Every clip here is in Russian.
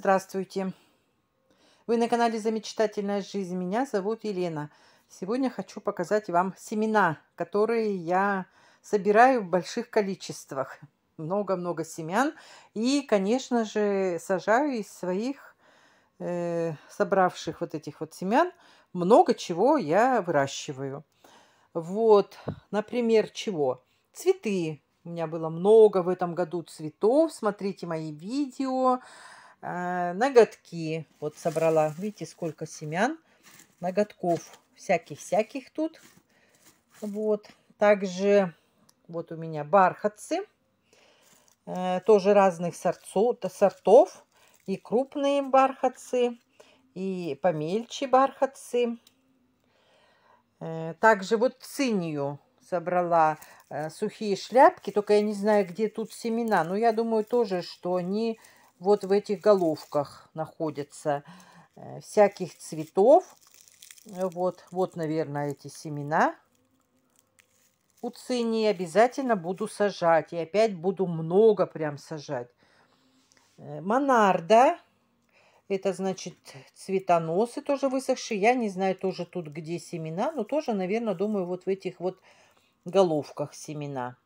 Здравствуйте! Вы на канале «Замечтательная жизнь». Меня зовут Елена. Сегодня хочу показать вам семена, которые я собираю в больших количествах. Много-много семян. И, конечно же, сажаю из своих э, собравших вот этих вот семян много чего я выращиваю. Вот, например, чего? Цветы. У меня было много в этом году цветов. Смотрите мои видео. Видео Э, ноготки. Вот собрала, видите, сколько семян, ноготков всяких-всяких тут. Вот. Также вот у меня бархатцы. Э, тоже разных сортов. И крупные бархатцы, и помельче бархатцы. Э, также вот цинию собрала сухие шляпки. Только я не знаю, где тут семена. Но я думаю тоже, что они вот в этих головках находятся э, всяких цветов. Вот, вот, наверное, эти семена у цинии обязательно буду сажать. И опять буду много прям сажать. Э, монарда. Это значит цветоносы тоже высохшие. Я не знаю тоже тут где семена. Но тоже, наверное, думаю, вот в этих вот головках семена.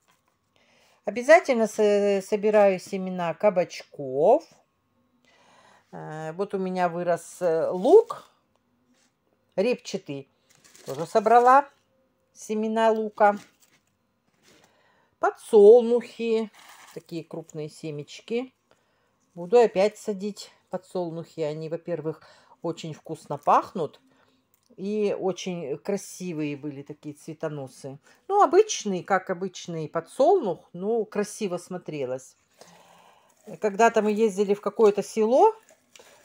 Обязательно э, собираю семена кабачков. Э, вот у меня вырос э, лук репчатый. Тоже собрала семена лука. Подсолнухи. Такие крупные семечки. Буду опять садить подсолнухи. Они, во-первых, очень вкусно пахнут и очень красивые были такие цветоносы. Ну, обычный, как обычный подсолнух, ну, красиво смотрелось. Когда-то мы ездили в какое-то село,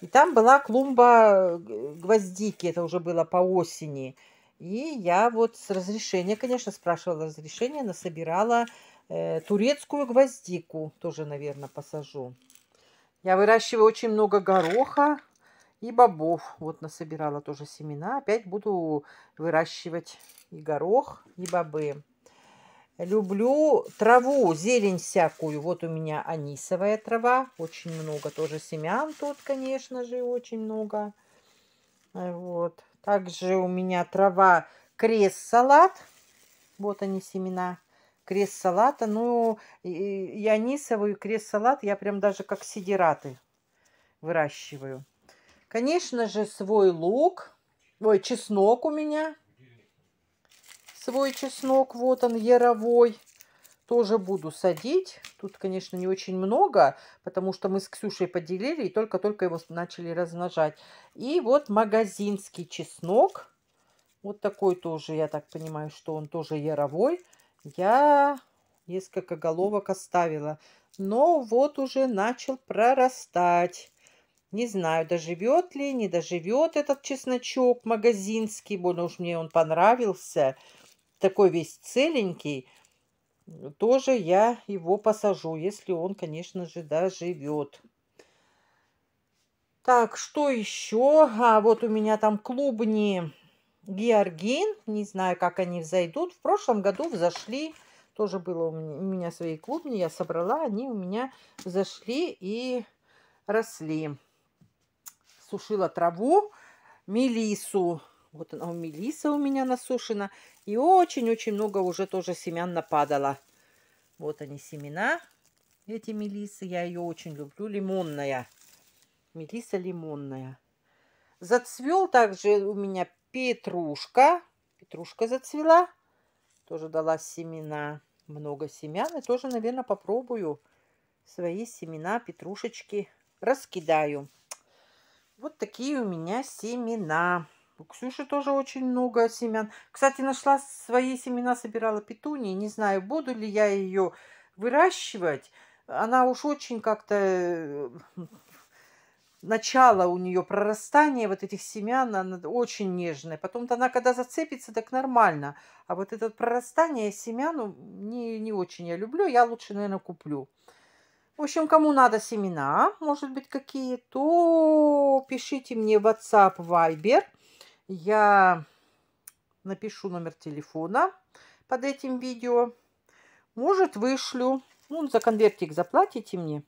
и там была клумба гвоздики, это уже было по осени. И я вот с разрешения, конечно, спрашивала разрешения, насобирала э, турецкую гвоздику, тоже, наверное, посажу. Я выращиваю очень много гороха, и бобов. Вот насобирала тоже семена. Опять буду выращивать и горох, и бобы. Люблю траву, зелень всякую. Вот у меня анисовая трава. Очень много тоже семян тут, конечно же, очень много. Вот. Также у меня трава крест-салат. Вот они семена крест-салата. Ну, и анисовую крест-салат я прям даже как сидираты выращиваю. Конечно же, свой лук. Ой, чеснок у меня. Свой чеснок, вот он, яровой. Тоже буду садить. Тут, конечно, не очень много, потому что мы с Ксюшей поделили и только-только его начали размножать. И вот магазинский чеснок. Вот такой тоже, я так понимаю, что он тоже яровой. Я несколько головок оставила. Но вот уже начал прорастать. Не знаю, доживет ли, не доживет этот чесночок магазинский, больно уж мне он понравился, такой весь целенький. Тоже я его посажу, если он, конечно же, доживет. Так, что еще? А вот у меня там клубни Георгин. Не знаю, как они взойдут. В прошлом году взошли. Тоже было у меня свои клубни. Я собрала. Они у меня взошли и росли сушила траву, мелису. Вот она, мелиса у меня насушена. И очень-очень много уже тоже семян нападало. Вот они семена, эти мелисы. Я ее очень люблю, лимонная. Мелиса лимонная. Зацвел также у меня петрушка. Петрушка зацвела. Тоже дала семена. Много семян. И тоже, наверное, попробую свои семена петрушечки раскидаю. Вот такие у меня семена. У Ксюши тоже очень много семян. Кстати, нашла свои семена, собирала петунии. Не знаю, буду ли я ее выращивать. Она уж очень как-то... Э, начало у нее прорастания вот этих семян, она очень нежная. Потом-то она, когда зацепится, так нормально. А вот это прорастание семян не, не очень я люблю. Я лучше, наверное, куплю. В общем, кому надо семена, может быть, какие, то пишите мне в WhatsApp, Viber. Я напишу номер телефона под этим видео. Может, вышлю. Ну, за конвертик заплатите мне.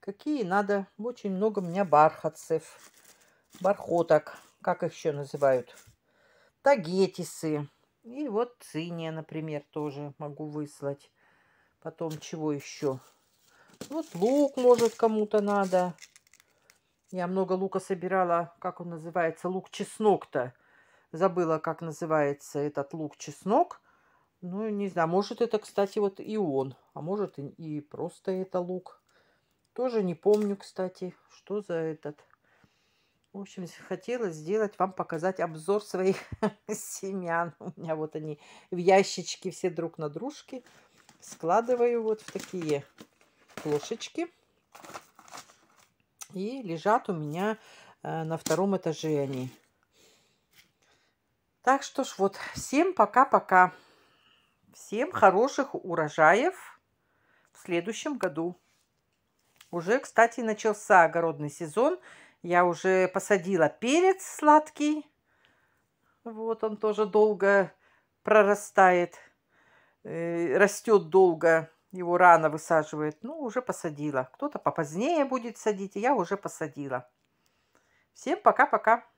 Какие надо. Очень много у меня бархатцев. Бархоток. Как их еще называют? Тагетисы. И вот циния, например, тоже могу выслать. Потом чего еще? Вот лук, может, кому-то надо. Я много лука собирала, как он называется, лук-чеснок-то. Забыла, как называется этот лук-чеснок. Ну, не знаю, может, это, кстати, вот и он. А может, и просто это лук. Тоже не помню, кстати, что за этот. В общем, хотела сделать вам показать обзор своих семян. У меня вот они в ящичке все друг на дружке. Складываю вот в такие плошечки. И лежат у меня э, на втором этаже они. Так что ж, вот, всем пока-пока. Всем хороших урожаев в следующем году. Уже, кстати, начался огородный сезон. Я уже посадила перец сладкий. Вот он тоже долго прорастает, э, растет долго его рано высаживает. Ну, уже посадила. Кто-то попозднее будет садить, и я уже посадила. Всем пока-пока.